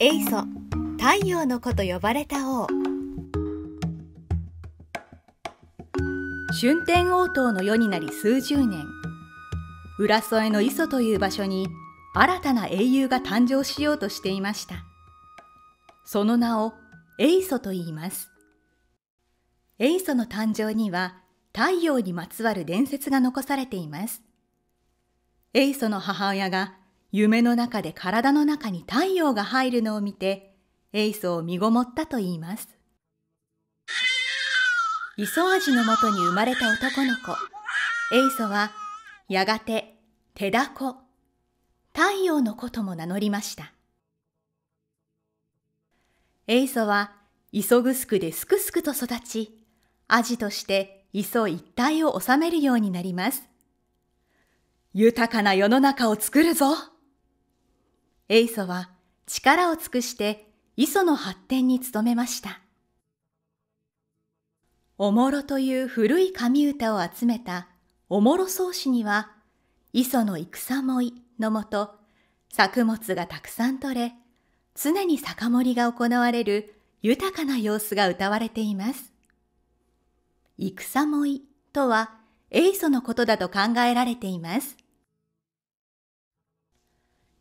エイソ太陽の子と呼ばれた王春天応答の世になり数十年浦添の磯という場所に新たな英雄が誕生しようとしていましたその名をエイソと言いますエイソの誕生には太陽にまつわる伝説が残されていますエイソの母親が夢の中で体の中に太陽が入るのを見て、エイソを身ごもったと言います。磯味のもとに生まれた男の子、エイソは、やがて、手だこ、太陽の子とも名乗りました。エイソは、磯ぐすくですくすくと育ち、アジとして磯一帯を治めるようになります。豊かな世の中を作るぞエイソは力を尽くして磯の発展に努めました。おもろという古い神歌を集めたおもろ草子には、磯の戦もいのもと、作物がたくさん取れ、常に酒盛りが行われる豊かな様子が歌われています。戦もいとは、エイソのことだと考えられています。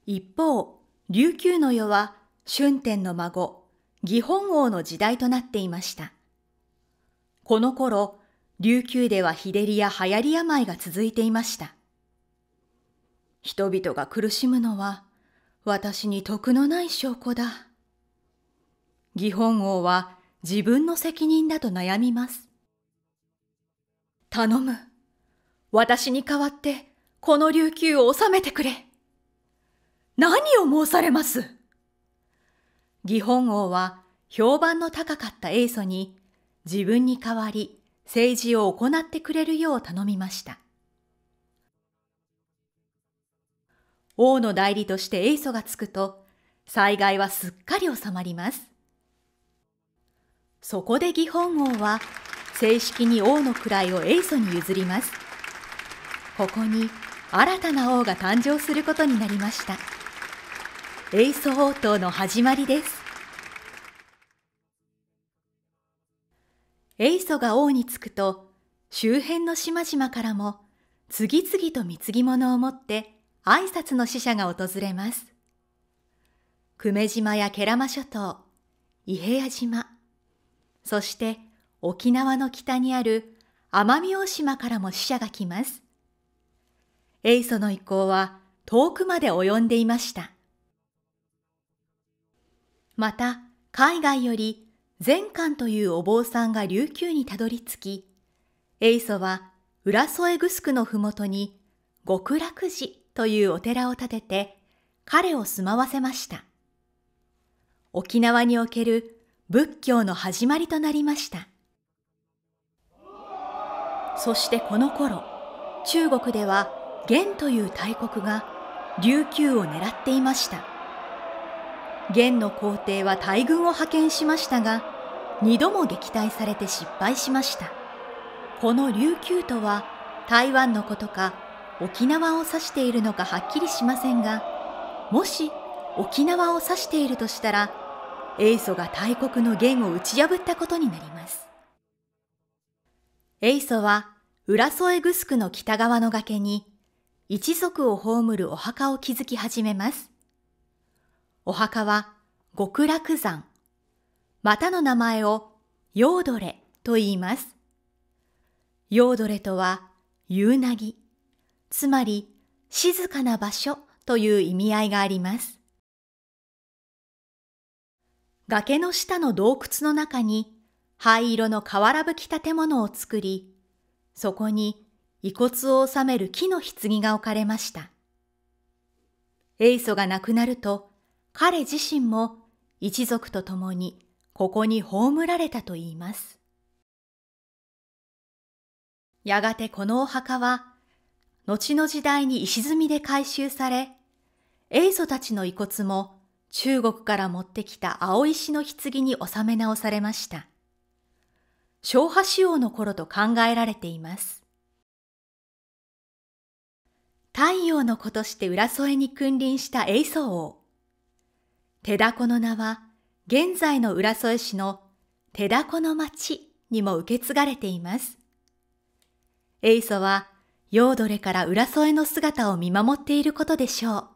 一方、琉球の世は春天の孫、義本王の時代となっていました。この頃、琉球では日照りや流行り病が続いていました。人々が苦しむのは、私に得のない証拠だ。義本王は自分の責任だと悩みます。頼む。私に代わって、この琉球を治めてくれ。何を申されます義本王は評判の高かった英祖に自分に代わり政治を行ってくれるよう頼みました。王の代理として英祖がつくと災害はすっかり収まります。そこで義本王は正式に王の位を英祖に譲ります。ここに新たな王が誕生することになりました。エイソ王蕩の始まりですエイソが王に着くと周辺の島々からも次々と貢ぎ物を持って挨拶の使者が訪れます久米島や慶良間諸島伊平屋島そして沖縄の北にある奄美大島からも死者が来ます。エイソの一行は遠くまで及んでいました。また海外より善観というお坊さんが琉球にたどり着き、イ祖は浦添城の麓に極楽寺というお寺を建てて彼を住まわせました。沖縄における仏教の始まりとなりました。そしてこの頃、中国では元という大国が琉球を狙っていました。元の皇帝は大軍を派遣しましたが二度も撃退されて失敗しましたこの琉球とは台湾のことか沖縄を指しているのかはっきりしませんがもし沖縄を指しているとしたら英祖が大国の元を打ち破ったことになります英祖は浦添グスクの北側の崖に一族を葬るお墓を築き始めますお墓は極楽山。またの名前をヨードレと言います。ヨードレとは夕なぎ、つまり静かな場所という意味合いがあります。崖の下の洞窟の中に灰色の瓦葺き建物を作り、そこに遺骨を納める木の棺が置かれました。エイソが亡くなると、彼自身も一族と共にここに葬られたといいます。やがてこのお墓は、後の時代に石積みで改修され、英祖たちの遺骨も中国から持ってきた青石の棺に収め直されました。昭和仕様の頃と考えられています。太陽の子として浦添に君臨した英祖王。手だこの名は、現在の浦添市の手だこの町にも受け継がれています。エイソは、ヨードレから浦添の姿を見守っていることでしょう。